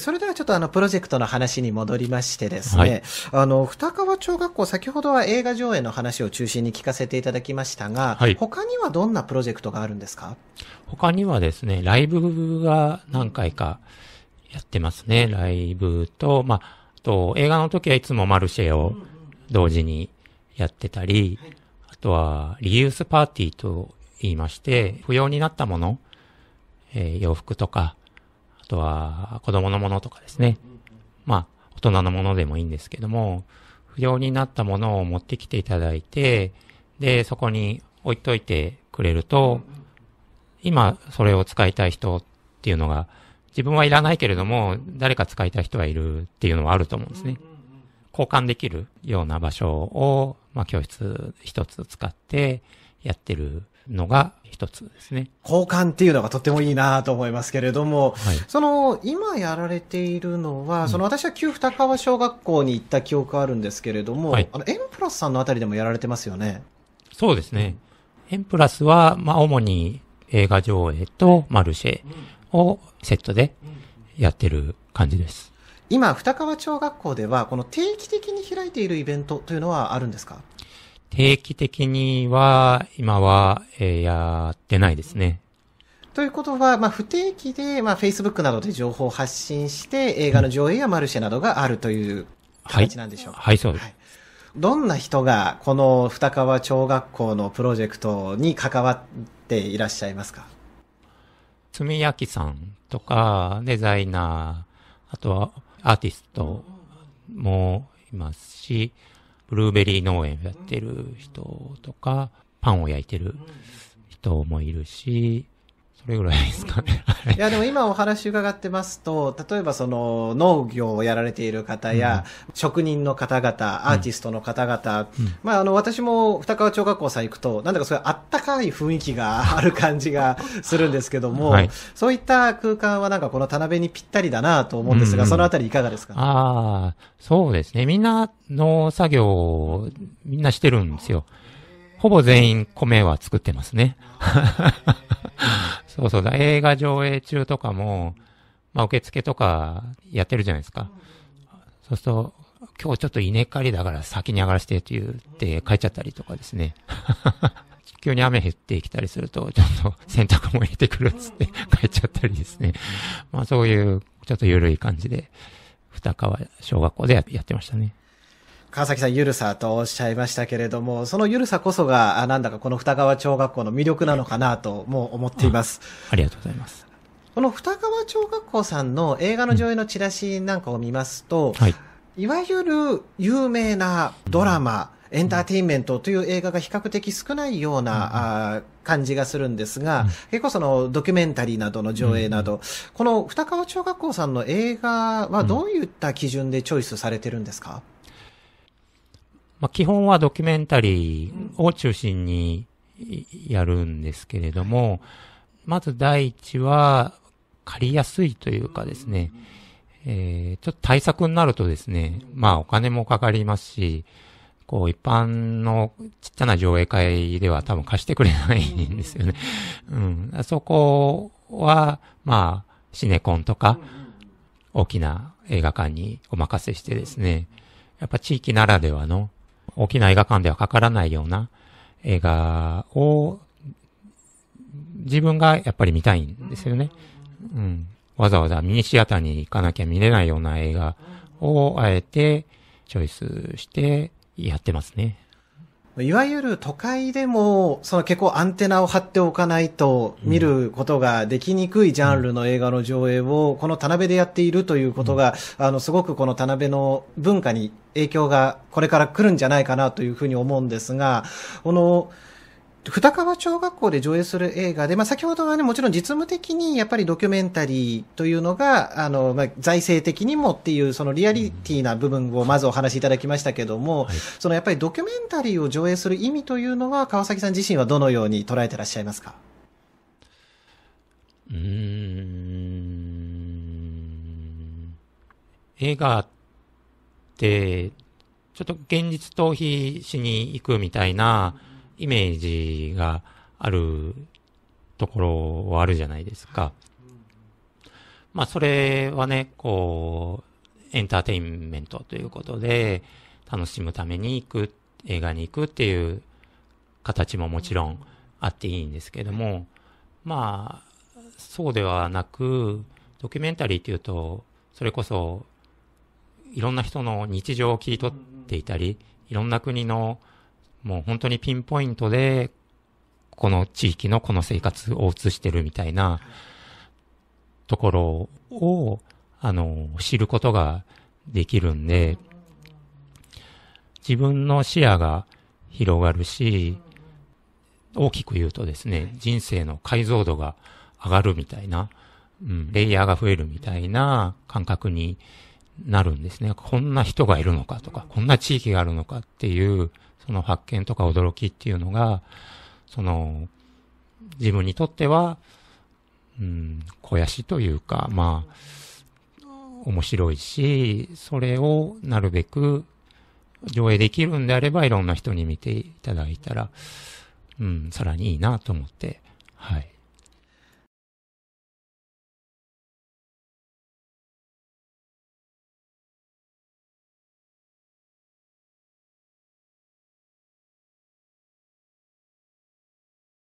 それではちょっとあのプロジェクトの話に戻りましてですね、はい、あの二川小学校、先ほどは映画上映の話を中心に聞かせていただきましたが、はい、他にはどんなプロジェクトがあるんですか他にはですね、ライブが何回かやってますね、ライブと、まあ、あと映画の時はいつもマルシェを同時にやってたり、あとはリユースパーティーと言いまして、不要になったもの、えー、洋服とか、とは子供のものとかですね。まあ、大人のものでもいいんですけども、不要になったものを持ってきていただいて、で、そこに置いといてくれると、今それを使いたい人っていうのが、自分はいらないけれども、誰か使いたい人はいるっていうのはあると思うんですね。交換できるような場所を、まあ、教室一つ使ってやってるのが一つですね。交換っていうのがとってもいいなと思いますけれども、はい、その今やられているのは、その私は旧二川小学校に行った記憶あるんですけれども、はい、あのエンプラスさんのあたりでもやられてますよね。そうですね。エンプラスは、まあ、主に映画上映とマルシェをセットでやってる感じです。今、二川小学校では、この定期的に開いているイベントというのはあるんですか定期的には、今は、えー、やってないですね。ということは、まあ、不定期で、まあ、Facebook などで情報を発信して、映画の上映やマルシェなどがあるという形なんでしょうか。はい、はい、そうです。はいどんな人がこの二川小学校のプロジェクトに関わっていらっしゃいますかつみやきさんとか、デザイナー、あとはアーティストもいますし、ブルーベリー農園をやってる人とか、パンを焼いてる人もいるし、れぐらいですかね。いや、でも今お話伺ってますと、例えばその農業をやられている方や、うん、職人の方々、アーティストの方々、うん、まああの私も二川小学校さん行くと、なんだかそういうあったかい雰囲気がある感じがするんですけども、はい、そういった空間はなんかこの田辺にぴったりだなと思うんですが、うんうん、そのあたりいかがですかああ、そうですね。みんなの作業、みんなしてるんですよ。ほぼ全員米は作ってますね。そうそうだ、映画上映中とかも、まあ、受付とかやってるじゃないですか。そうすると、今日ちょっと稲刈りだから先に上がらせてって言って帰っちゃったりとかですね。急に雨減ってきたりすると、ちょっと洗濯も入れてくるっつって帰っちゃったりですね。まあそういう、ちょっと緩い感じで、二川小学校でやってましたね。川崎さん、ゆるさとおっしゃいましたけれども、そのゆるさこそが、なんだかこの二川小学校の魅力なのかなと、もう思っています。ありがとうございます。この二川小学校さんの映画の上映のチラシなんかを見ますと、うんはい、いわゆる有名なドラマ、うん、エンターテインメントという映画が比較的少ないような、うん、感じがするんですが、結構そのドキュメンタリーなどの上映など、この二川小学校さんの映画はどういった基準でチョイスされてるんですか、まあ、基本はドキュメンタリーを中心にやるんですけれども、まず第一は、借りやすいというかですね、えー、ちょっと対策になるとですね、まあお金もかかりますし、こう一般のちっちゃな上映会では多分貸してくれないんですよね。うん。そこは、まあ、シネコンとか、大きな映画館にお任せしてですね、やっぱ地域ならではの大きな映画館ではかからないような映画を自分がやっぱり見たいんですよね。うん。わざわざミニシアターに行かなきゃ見れないような映画をあえてチョイスしてやってますね。いわゆる都会でも、その結構アンテナを張っておかないと見ることができにくいジャンルの映画の上映を、この田辺でやっているということが、あの、すごくこの田辺の文化に影響がこれから来るんじゃないかなというふうに思うんですが、この、二川小学校で上映する映画で、まあ、先ほどはね、もちろん実務的にやっぱりドキュメンタリーというのが、あの、まあ、財政的にもっていう、そのリアリティな部分をまずお話しいただきましたけども、はい、そのやっぱりドキュメンタリーを上映する意味というのは、川崎さん自身はどのように捉えてらっしゃいますかうん。映画って、ちょっと現実逃避しに行くみたいな、うんイメージがあるところはあるじゃないですか。まあ、それはね、こう、エンターテインメントということで、楽しむために行く、映画に行くっていう形ももちろんあっていいんですけども、まあ、そうではなく、ドキュメンタリーっていうと、それこそ、いろんな人の日常を切り取っていたり、いろんな国のもう本当にピンポイントで、この地域のこの生活を映してるみたいなところを、あの、知ることができるんで、自分の視野が広がるし、大きく言うとですね、人生の解像度が上がるみたいな、うん、レイヤーが増えるみたいな感覚になるんですね。こんな人がいるのかとか、こんな地域があるのかっていう、その発見とか驚きっていうのが、その、自分にとっては、うん、肥やしというか、まあ、面白いし、それをなるべく上映できるんであれば、いろんな人に見ていただいたら、うん、さらにいいなと思って、はい。